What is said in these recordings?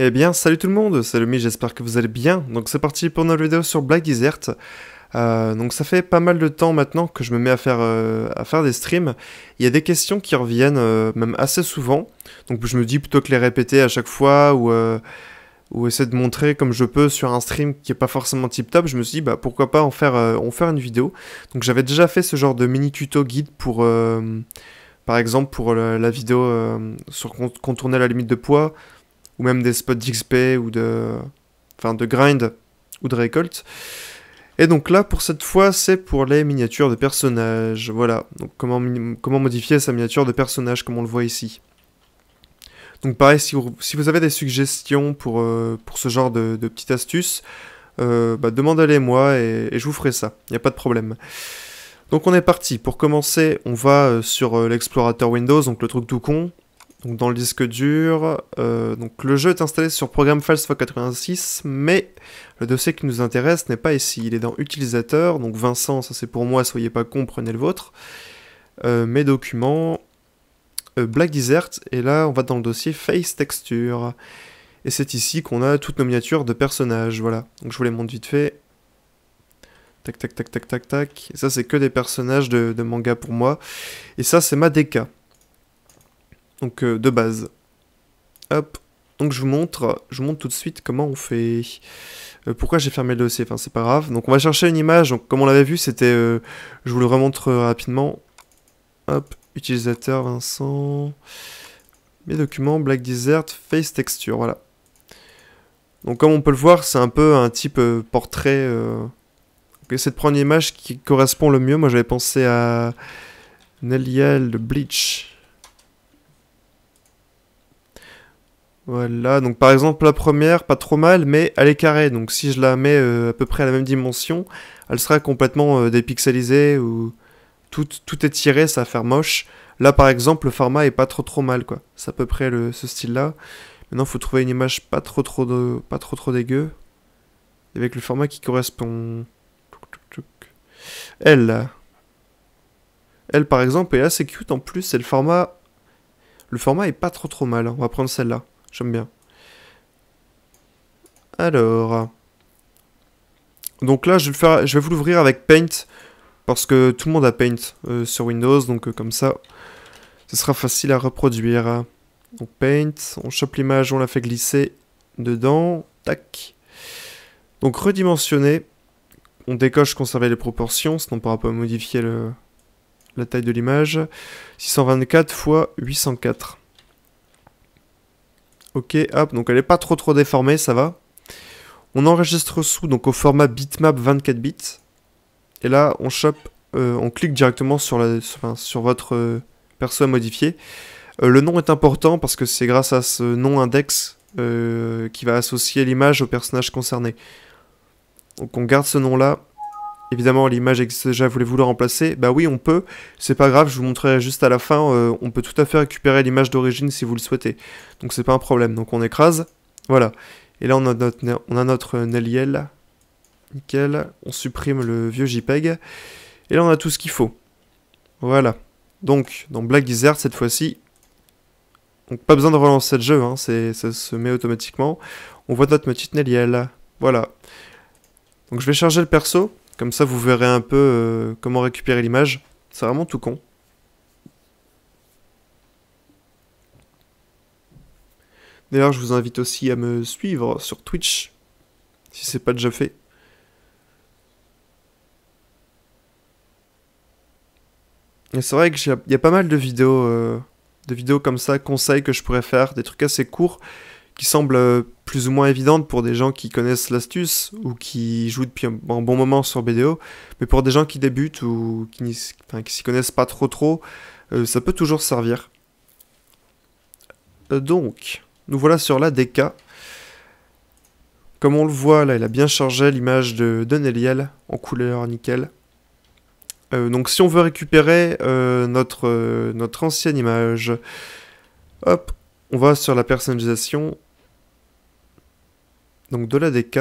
Eh bien, salut tout le monde, c'est Lumi, j'espère que vous allez bien. Donc c'est parti pour notre vidéo sur Black Desert. Euh, donc ça fait pas mal de temps maintenant que je me mets à faire, euh, à faire des streams. Il y a des questions qui reviennent euh, même assez souvent. Donc je me dis plutôt que les répéter à chaque fois ou, essayer de montrer comme je peux sur un stream qui est pas forcément tip top, je me suis dit bah pourquoi pas en faire, faire une vidéo. Donc j'avais déjà fait ce genre de mini tuto guide pour par exemple pour la vidéo sur contourner la limite de poids ou même des spots d'XP ou de, enfin, de grind ou de récolte. Et donc là, pour cette fois, c'est pour les miniatures de personnages. Voilà, donc comment, comment modifier sa miniature de personnage, comme on le voit ici. Donc pareil, si vous, avez des suggestions pour, euh, pour ce genre de, petites astuces, euh, bah, demandez-les moi et, je vous ferai ça, il n'y a pas de problème. Donc on est parti, pour commencer, on va euh, sur l'explorateur Windows, donc le truc tout con, donc dans le disque dur. Euh, donc le jeu est installé sur programme False 86, mais le dossier qui nous intéresse n'est pas ici. Il est dans utilisateur, donc Vincent, ça c'est pour moi, soyez pas con, prenez le vôtre. Euh, mes documents, euh, Black Desert, et là on va dans le dossier Face Texture. Et c'est ici qu'on a toutes nos miniatures de personnages, voilà. Donc je vous les montre vite fait. Tac, tac, tac, tac, tac, tac. ça c'est que des personnages de, de manga pour moi. Et ça c'est ma DK donc euh, de base. Hop, donc je vous montre, je montre tout de suite comment on fait. Euh, pourquoi j'ai fermé le dossier, enfin c'est pas grave. Donc on va chercher une image, donc comme on l'avait vu, c'était, euh, je vous le remontre rapidement. Hop, utilisateur Vincent, mes documents, Black Desert, Face Texture, voilà. Donc comme on peut le voir, c'est un peu un type portrait. Essayez de prendre image qui correspond le mieux. Moi j'avais pensé à Nelliel de Bleach. Voilà, donc par exemple la première, pas trop mal, mais elle est carrée, donc si je la mets euh, à peu près à la même dimension, elle sera complètement euh, dépixelisée ou tout, tout est tiré, ça va faire moche. Là par exemple, le format est pas trop trop mal, quoi. C'est à peu près ce style-là. Maintenant, il faut trouver une image pas trop trop, pas trop trop dégueu, avec le format qui correspond. Elle, Elle par exemple et là c'est cute en plus, c'est le format... Le format est pas trop trop mal, on va prendre celle-là. J'aime bien. Alors. Donc là, je vais, vous l'ouvrir avec Paint. Parce que tout le monde a Paint euh, sur Windows. Donc euh, comme ça, ce sera facile à reproduire. Donc Paint, on chope l'image, on la fait glisser dedans. Tac. Donc redimensionner. On décoche conserver les proportions, sinon on ne pourra pas modifier la taille de l'image. 624 x 804. Ok, hop, donc elle n'est pas trop trop déformée, ça va. On enregistre sous, donc au format bitmap 24 bits. Et là, on chope, euh, on clique directement sur, la, votre euh, perso à modifier. Euh, le nom est important parce que c'est grâce à ce nom index qui va associer l'image au personnage concerné. Donc on garde ce nom-là. Évidemment, l'image déjà, voulez-vous la remplacer Bah oui, on peut. C'est pas grave, je vous montrerai juste à la fin. Euh, on peut tout à fait récupérer l'image d'origine si vous le souhaitez. Donc c'est pas un problème. Donc on écrase. Voilà. Et là, on a notre, on a notre Neliel. Nickel. On supprime le vieux JPEG. Et là, on a tout ce qu'il faut. Voilà. Donc, dans Black Desert, cette fois-ci, donc pas besoin de relancer le jeu, hein, ça se met automatiquement. On voit notre petite Neliel. Voilà. Donc je vais charger le perso. Comme ça, vous verrez un peu euh, comment récupérer l'image. C'est vraiment tout con. D'ailleurs, je vous invite aussi à me suivre sur Twitch, si c'est pas déjà fait. Et c'est vrai qu'il y a pas mal de vidéos, euh, de vidéos comme ça, conseils que je pourrais faire, des trucs assez courts qui semblent euh, plus ou moins évidente pour des gens qui connaissent l'astuce ou qui jouent depuis un, bon moment sur BDO, mais pour des gens qui débutent ou qui enfin, s'y connaissent pas trop trop, euh, ça peut toujours servir. Euh, donc, nous voilà sur la DK. Comme on le voit, là, il a bien chargé l'image de, en couleur nickel. Euh, donc si on veut récupérer notre, notre ancienne image, hop, on va sur la personnalisation, donc de la DK,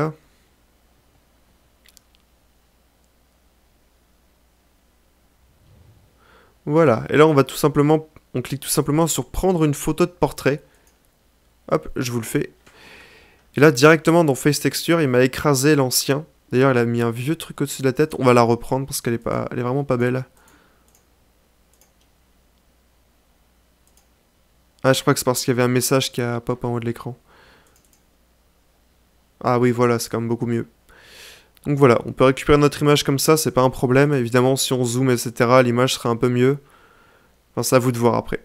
Voilà, et là on va tout simplement, on clique tout simplement sur prendre une photo de portrait. Hop, je vous le fais. Et là directement dans Face Texture, il m'a écrasé l'ancien. D'ailleurs il a mis un vieux truc au-dessus de la tête, on va la reprendre parce qu'elle est, pas, elle est vraiment pas belle. Ah je crois que c'est parce qu'il y avait un message qui a pop en haut de l'écran. Ah oui, voilà, c'est quand même beaucoup mieux. Donc voilà, on peut récupérer notre image comme ça, c'est pas un problème. Évidemment, si on zoome, etc., l'image sera un peu mieux. Enfin, c'est à vous de voir après.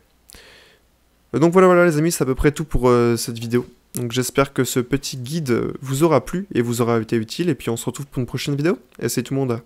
Euh, donc voilà, voilà les amis, c'est à peu près tout pour euh, cette vidéo. Donc j'espère que ce petit guide vous aura plu et vous aura été utile. Et puis on se retrouve pour une prochaine vidéo. Et c'est tout le monde.